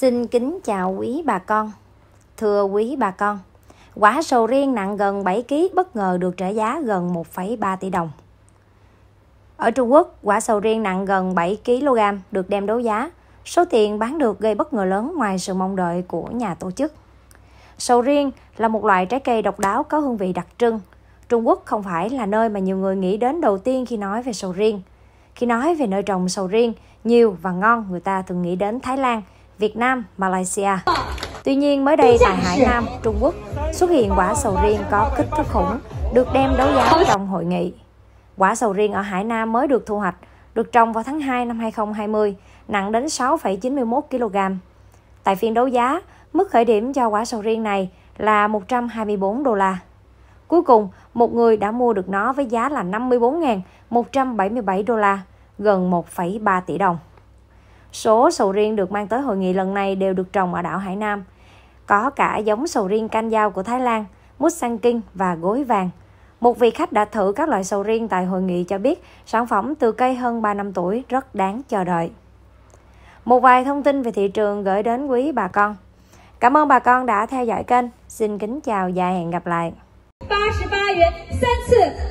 Xin kính chào quý bà con. Thưa quý bà con, quả sầu riêng nặng gần 7 kg bất ngờ được trả giá gần 1,3 tỷ đồng. Ở Trung Quốc, quả sầu riêng nặng gần 7 kg được đem đấu giá. Số tiền bán được gây bất ngờ lớn ngoài sự mong đợi của nhà tổ chức. Sầu riêng là một loại trái cây độc đáo có hương vị đặc trưng. Trung Quốc không phải là nơi mà nhiều người nghĩ đến đầu tiên khi nói về sầu riêng. Khi nói về nơi trồng sầu riêng, nhiều và ngon người ta thường nghĩ đến Thái Lan – Việt Nam, Malaysia. Tuy nhiên mới đây tại Hải Nam, Trung Quốc xuất hiện quả sầu riêng có kích thước khủng được đem đấu giá trong hội nghị. Quả sầu riêng ở Hải Nam mới được thu hoạch, được trồng vào tháng 2 năm 2020, nặng đến 6,91 kg. Tại phiên đấu giá, mức khởi điểm cho quả sầu riêng này là 124 đô la. Cuối cùng, một người đã mua được nó với giá là 54.177 đô la, gần 1,3 tỷ đồng. Số sầu riêng được mang tới hội nghị lần này đều được trồng ở đảo Hải Nam. Có cả giống sầu riêng canh dao của Thái Lan, mút sang kinh và gối vàng. Một vị khách đã thử các loại sầu riêng tại hội nghị cho biết sản phẩm từ cây hơn 3 năm tuổi rất đáng chờ đợi. Một vài thông tin về thị trường gửi đến quý bà con. Cảm ơn bà con đã theo dõi kênh. Xin kính chào và hẹn gặp lại. 88元三次。